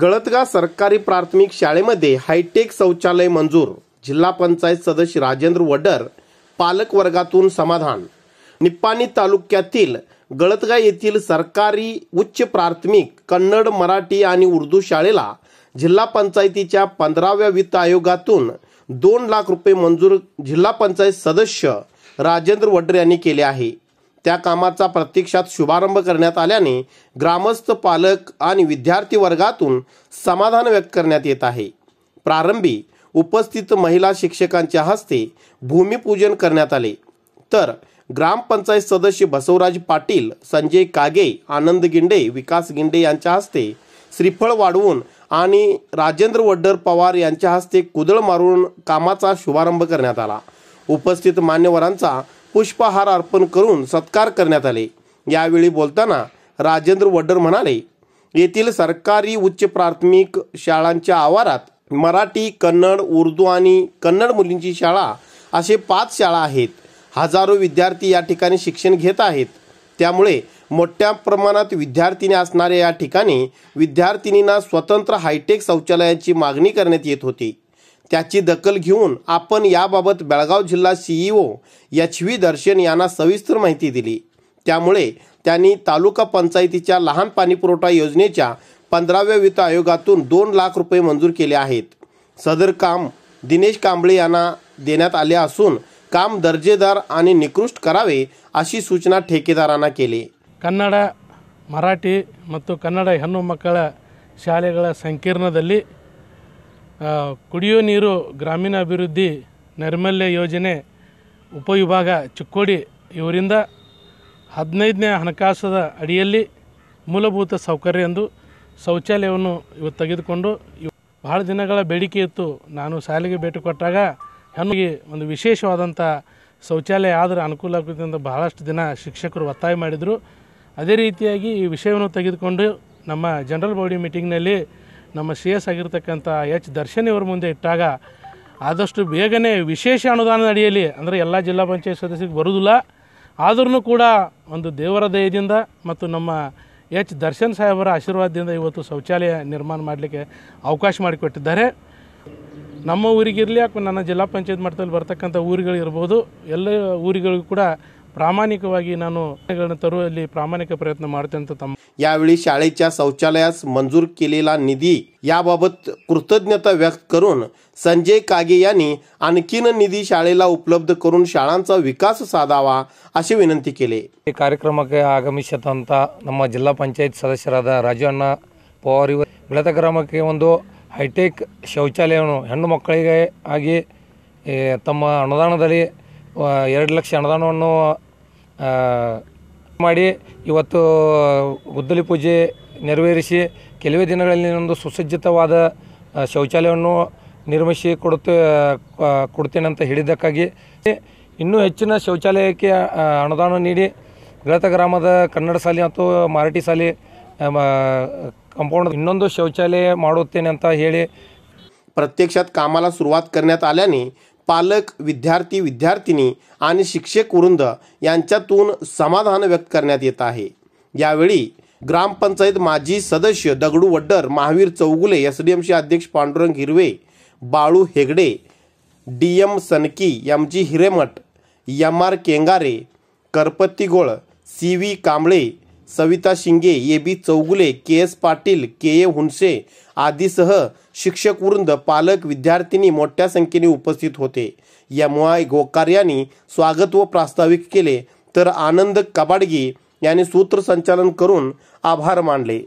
गळतगा सरकारी प्राथमिक शाळेमध्ये हायटेक शौचालय मंजूर जिल्हा पंचायत सदस्य राजेंद्र वडर पालक वर्गातून समाधान निप्पाणी तालुक्यातील गळतगा येथील सरकारी उच्च प्राथमिक कन्नड मराठी आणि उर्दू शाळेला जिल्हा पंचायतीच्या पंधराव्या वित्त आयोगातून दोन लाख रुपये मंजूर जिल्हा पंचायत सदस्य राजेंद्र वडर यांनी केले आहे त्या कामाचा प्रत्यक्षात शुभारंभ करण्यात आल्याने ग्रामस्थ पालक आणि विद्यार्थी वर्गातून समाधान व्यक्त करण्यात येत आहे प्रारंभी उपस्थित महिला शिक्षकांच्या हस्ते भूमिपूजन करण्यात आले तर ग्रामपंचायत सदस्य बसवराज पाटील संजय कागे आनंद गिंडे विकास गिंडे यांच्या हस्ते श्रीफळ वाढवून आणि राजेंद्र वड्डर पवार यांच्या हस्ते कुदळ मारून कामाचा शुभारंभ करण्यात आला उपस्थित मान्यवरांचा पुष्पहार अर्पण करून सत्कार करण्यात आले यावेळी बोलताना राजेंद्र वडर म्हणाले येथील सरकारी उच्च प्राथमिक शाळांच्या आवारात मराठी कन्नड उर्दू आणि कन्नड मुलींची शाळा असे पाच शाळा आहेत हजारो विद्यार्थी या ठिकाणी शिक्षण घेत आहेत त्यामुळे मोठ्या प्रमाणात विद्यार्थिनी असणाऱ्या या ठिकाणी विद्यार्थिनींना स्वतंत्र हायटेक शौचालयाची मागणी करण्यात येत होती त्याची दखल घेऊन आपण याबाबत बेळगाव जिल्हा सीईओ एच व्ही दर्शन यांना सविस्तर माहिती दिली त्यामुळे त्यांनी तालुका पंचायतीच्या लहान पाणीपुरवठा योजनेच्या पंधराव्या वित्त आयोगातून दोन लाख रुपये मंजूर केले आहेत सदर काम दिनेश कांबळे यांना देण्यात आले असून काम दर्जेदार आणि निकृष्ट करावे अशी सूचना ठेकेदारांना केली कन्नड मराठी ಮತ್ತು कन्नड मकळ मकळ ಶಾಲೆಗಳ ಕುಡಿಯೋ ನೀರು ಗ್ರಾಮೀಣಾಭಿವೃದ್ಧಿ ನೈರ್ಮಲ್ಯ ಯೋಜನೆ ಉಪವಿಭಾಗ ಚಿಕ್ಕೋಡಿ ಇವರಿಂದ ಹದಿನೈದನೇ ಹಣಕಾಸದ ಅಡಿಯಲ್ಲಿ ಮೂಲಭೂತ ಸೌಕರ್ಯ ಎಂದು ಶೌಚಾಲಯವನ್ನು ಇವತ್ತು ತೆಗೆದುಕೊಂಡು ಇವು ಬಹಳ ದಿನಗಳ ಬೇಡಿಕೆ ಇತ್ತು ನಾನು ಶಾಲೆಗೆ ಭೇಟಿ ಕೊಟ್ಟಾಗ ನಮಗೆ ಒಂದು ವಿಶೇಷವಾದಂಥ ಶೌಚಾಲಯ ಆದರೆ ಅನುಕೂಲ ಆಗುತ್ತೆ ಅಂತ ಬಹಳಷ್ಟು ದಿನ ಶಿಕ್ಷಕರು ಒತ್ತಾಯ ಮಾಡಿದರು ಅದೇ ರೀತಿಯಾಗಿ ಈ ವಿಷಯವನ್ನು ತೆಗೆದುಕೊಂಡು ನಮ್ಮ ಜನರಲ್ ಬಾಡಿ ಮೀಟಿಂಗ್ನಲ್ಲಿ ನಮ್ಮ ಸಿ ಎಸ್ ಆಗಿರ್ತಕ್ಕಂಥ ಎಚ್ ದರ್ಶನ್ ಇವ್ರ ಮುಂದೆ ಇಟ್ಟಾಗ ಆದಷ್ಟು ಬೇಗನೆ ವಿಶೇಷ ಅನುದಾನದ ಅಡಿಯಲ್ಲಿ ಅಂದರೆ ಎಲ್ಲ ಜಿಲ್ಲಾ ಪಂಚಾಯತ್ ಸದಸ್ಯರಿಗೆ ಬರುವುದಿಲ್ಲ ಆದ್ರೂ ಕೂಡ ಒಂದು ದೇವರ ದಯದಿಂದ ಮತ್ತು ನಮ್ಮ ಎಚ್ ದರ್ಶನ್ ಸಾಹೇಬರ ಆಶೀರ್ವಾದದಿಂದ ಇವತ್ತು ಶೌಚಾಲಯ ನಿರ್ಮಾಣ ಮಾಡಲಿಕ್ಕೆ ಅವಕಾಶ ಮಾಡಿಕೊಟ್ಟಿದ್ದಾರೆ ನಮ್ಮ ಊರಿಗಿರಲಿ ಅಥವಾ ನನ್ನ ಜಿಲ್ಲಾ ಪಂಚಾಯತ್ ಮಟ್ಟದಲ್ಲಿ ಬರ್ತಕ್ಕಂಥ ಊರುಗಳಿರ್ಬೋದು ಎಲ್ಲ ಊರಿಗಳಿಗೂ ಕೂಡ प्रमाणिक प्रामाणिक शौचालयास मंजूर केलेला निधी याबाबत कृतज्ञता व्यक्त करून संजय कागे यांनी आणखीन निधी शाळेला उपलब्ध करून शाळांचा विकास साधावा अशी विनंती केली कार्यक्रम आगम जिल्हा पंचायत सदस्य राजव पवार इथं विडत ग्रामके हैटेक्ौचा मग ಎರಡು ಲಕ್ಷ ಅನುದಾನವನ್ನು ಮಾಡಿ ಇವತ್ತು ಗುದ್ದಲಿ ಪೂಜೆ ನೆರವೇರಿಸಿ ಕೆಲವೇ ದಿನಗಳಲ್ಲಿ ಒಂದು ಸುಸಜ್ಜಿತವಾದ ಶೌಚಾಲಯವನ್ನು ನಿರ್ಮಿಸಿ ಕೊಡುತ್ತೆ ಕೊಡ್ತೇನೆ ಅಂತ ಹೇಳಿದ್ದಕ್ಕಾಗಿ ಇನ್ನೂ ಹೆಚ್ಚಿನ ಶೌಚಾಲಯಕ್ಕೆ ಅನುದಾನ ನೀಡಿ ಗಳತ ಗ್ರಾಮದ ಕನ್ನಡ ಶಾಲೆ ಮತ್ತು ಮರಾಠಿ ಶಾಲೆ ಕಂಪೌಂಡ್ ಇನ್ನೊಂದು ಶೌಚಾಲಯ ಮಾಡುತ್ತೇನೆ ಅಂತ ಹೇಳಿ ಪ್ರತ್ಯಕ್ಷ कामाला सुरुवात करण्यात ಆಲ್ಯಾನಿ पालक विद्यार्थी विद्यार्थिनी आणि शिक्षक वृंद यांच्यातून समाधान व्यक्त करण्यात येत आहे यावेळी ग्रामपंचायत माजी सदस्य दगडू वड्डर महावीर चौगुले एस डी एमचे अध्यक्ष Pandurang Hirve Balu Hegde D M Sanki M G Hiremath M R Kengare Karpattigol C V Kamble Savita Shinge A B Chougule K S Patil K A Hunse आदीसह शिक्षकवृंद पालक विद्यार्थिनी मोठ्या संख्येने उपस्थित होते यामुळे गोकार यांनी स्वागत व प्रास्ताविक केले तर आनंद कबाडगी यांनी सूत्रसंचालन करून आभार मानले